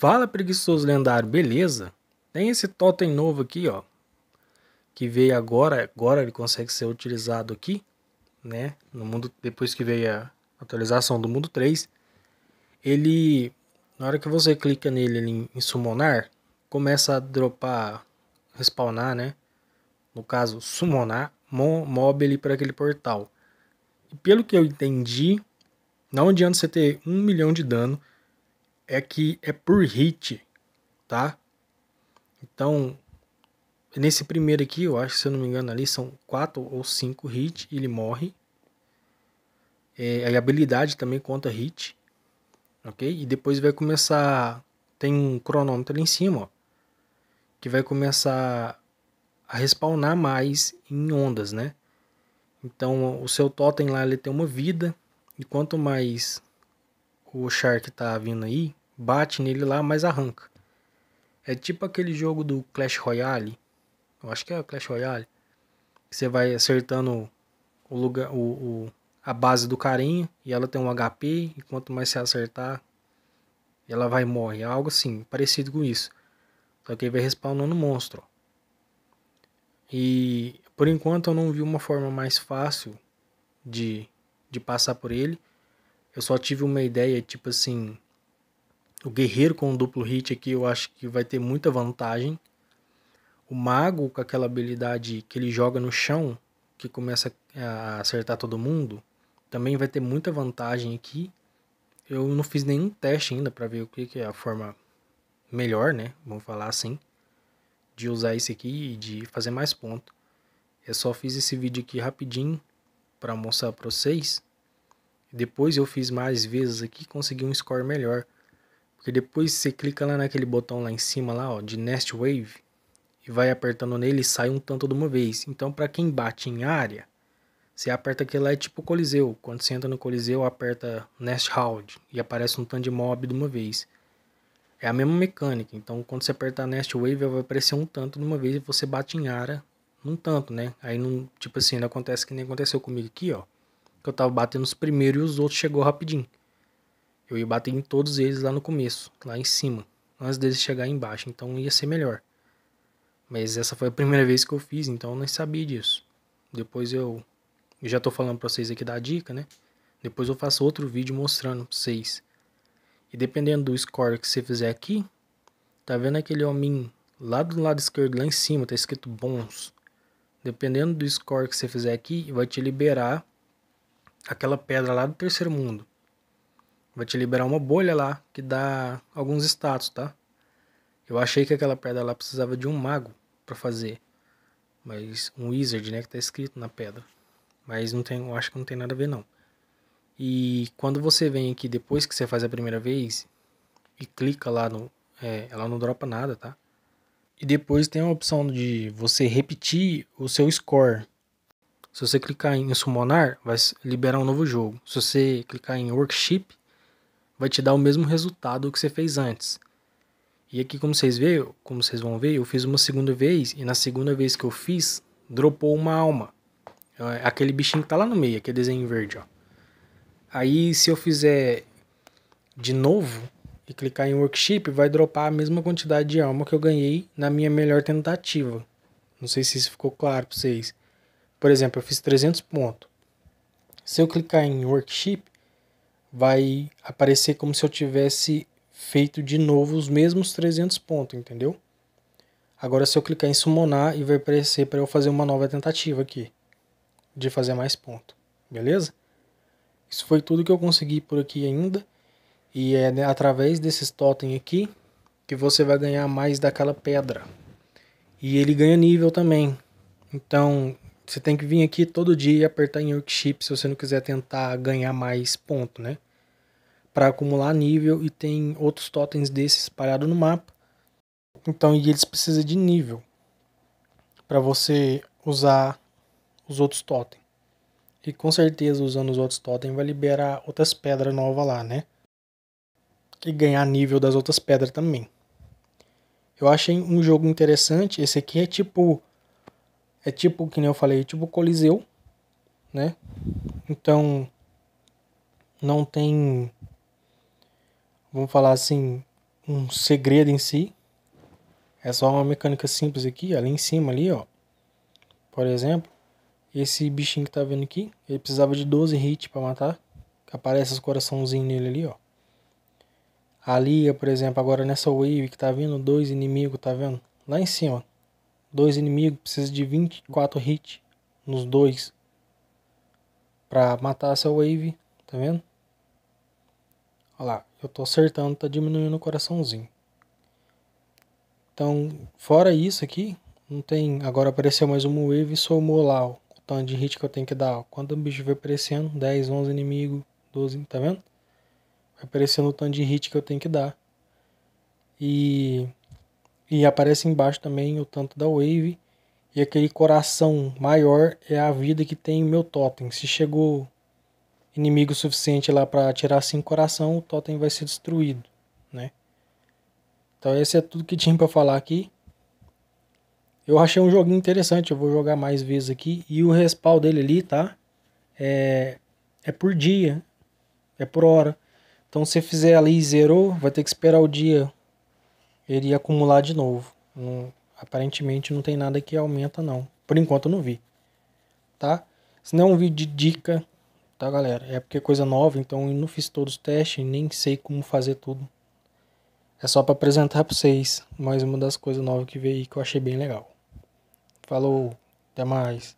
Fala preguiçoso lendário, beleza? Tem esse totem novo aqui, ó. Que veio agora, agora ele consegue ser utilizado aqui, né? No mundo, depois que veio a atualização do mundo 3. Ele, na hora que você clica nele em, em summonar, começa a dropar, respawnar, né? No caso, summonar mob ele para aquele portal. E pelo que eu entendi, não adianta você ter um milhão de dano é que é por hit, tá? Então, nesse primeiro aqui, eu acho, se eu não me engano, ali são quatro ou cinco hits e ele morre. É, a habilidade também conta hit, ok? E depois vai começar, tem um cronômetro ali em cima, ó, que vai começar a respawnar mais em ondas, né? Então, o seu totem lá, ele tem uma vida, e quanto mais o Shark tá vindo aí, bate nele lá, mas arranca. É tipo aquele jogo do Clash Royale. Eu acho que é o Clash Royale. Que você vai acertando o lugar, o, o, a base do carinha e ela tem um HP. E quanto mais você acertar, ela vai e morre. É algo assim, parecido com isso. Só que ele vai respawnando monstro. E por enquanto eu não vi uma forma mais fácil de, de passar por ele. Eu só tive uma ideia, tipo assim, o guerreiro com o duplo hit aqui eu acho que vai ter muita vantagem. O mago com aquela habilidade que ele joga no chão, que começa a acertar todo mundo, também vai ter muita vantagem aqui. Eu não fiz nenhum teste ainda para ver o que é a forma melhor, né? Vamos falar assim, de usar esse aqui e de fazer mais ponto. Eu só fiz esse vídeo aqui rapidinho para mostrar para vocês. Depois eu fiz mais vezes aqui, consegui um score melhor. Porque depois você clica lá naquele botão lá em cima lá, ó, de Nest Wave, e vai apertando nele e sai um tanto de uma vez. Então, para quem bate em área, você aperta aquele lá é tipo Coliseu. Quando você entra no Coliseu, aperta Nest Round e aparece um tanto de mob de uma vez. É a mesma mecânica. Então, quando você apertar Nest Wave, vai aparecer um tanto de uma vez e você bate em área num tanto, né? Aí não, tipo assim, não acontece que nem aconteceu comigo aqui, ó. Que eu tava batendo os primeiros e os outros chegou rapidinho. Eu ia bater em todos eles lá no começo, lá em cima, antes deles chegar embaixo, então ia ser melhor. Mas essa foi a primeira vez que eu fiz, então eu nem sabia disso. Depois eu, eu já tô falando para vocês aqui da dica, né? Depois eu faço outro vídeo mostrando pra vocês. E dependendo do score que você fizer aqui, tá vendo aquele homem lá do lado esquerdo, lá em cima, tá escrito bons. Dependendo do score que você fizer aqui, vai te liberar aquela pedra lá do terceiro mundo vai te liberar uma bolha lá que dá alguns status, tá? Eu achei que aquela pedra lá precisava de um mago para fazer. Mas um wizard, né, que tá escrito na pedra. Mas não tem, eu acho que não tem nada a ver não. E quando você vem aqui depois que você faz a primeira vez e clica lá no, é, ela não dropa nada, tá? E depois tem a opção de você repetir o seu score. Se você clicar em summonar, vai liberar um novo jogo. Se você clicar em workship, vai te dar o mesmo resultado que você fez antes. E aqui, como vocês veem, como vocês vão ver, eu fiz uma segunda vez e na segunda vez que eu fiz, dropou uma alma. É, aquele bichinho que tá lá no meio, aquele desenho verde, ó. Aí, se eu fizer de novo e clicar em workshop, vai dropar a mesma quantidade de alma que eu ganhei na minha melhor tentativa. Não sei se isso ficou claro para vocês. Por exemplo, eu fiz 300 pontos. Se eu clicar em workshop, vai aparecer como se eu tivesse feito de novo os mesmos 300 pontos, entendeu? Agora se eu clicar em summonar e vai aparecer para eu fazer uma nova tentativa aqui de fazer mais ponto, beleza? Isso foi tudo que eu consegui por aqui ainda e é né, através desses totem aqui que você vai ganhar mais daquela pedra. E ele ganha nível também. Então, você tem que vir aqui todo dia e apertar em workshop se você não quiser tentar ganhar mais ponto, né? Para acumular nível e tem outros totens desses espalhados no mapa. Então, e eles precisam de nível para você usar os outros totens. E com certeza usando os outros totens vai liberar outras pedras novas lá, né? E ganhar nível das outras pedras também. Eu achei um jogo interessante. Esse aqui é tipo é tipo, que nem eu falei, tipo Coliseu, né? Então não tem vamos falar assim, um segredo em si. É só uma mecânica simples aqui, ali em cima ali, ó. Por exemplo, esse bichinho que tá vendo aqui, ele precisava de 12 hits para matar. Que aparece os coraçãozinhos nele ali, ó. Ali, por exemplo, agora nessa wave que tá vindo, dois inimigos, tá vendo? Lá em cima, Dois inimigos, precisa de 24 hits nos dois para matar essa wave, tá vendo? Olha lá, eu tô acertando, tá diminuindo o coraçãozinho. Então, fora isso aqui, não tem, agora apareceu mais uma wave e somou lá ó, o tanto de hit que eu tenho que dar. Ó. Quando o bicho vai aparecendo, 10, 11 inimigo, 12, tá vendo? Vai aparecendo o tanto de hit que eu tenho que dar. E e aparece embaixo também o tanto da wave. E aquele coração maior é a vida que tem o meu totem. Se chegou inimigo suficiente lá para tirar cinco coração, o totem vai ser destruído, né? Então esse é tudo que tinha para falar aqui. Eu achei um joguinho interessante, eu vou jogar mais vezes aqui. E o respawn dele ali, tá? É, é por dia, é por hora. Então se fizer ali e zerou, vai ter que esperar o dia ele ia acumular de novo. Não, aparentemente não tem nada que aumenta não. Por enquanto eu não vi. Tá? Se não é um vídeo de dica, tá galera? É porque é coisa nova, então eu não fiz todos os testes, nem sei como fazer tudo. É só para apresentar para vocês mais uma das coisas novas que veio aí que eu achei bem legal. Falou, até mais.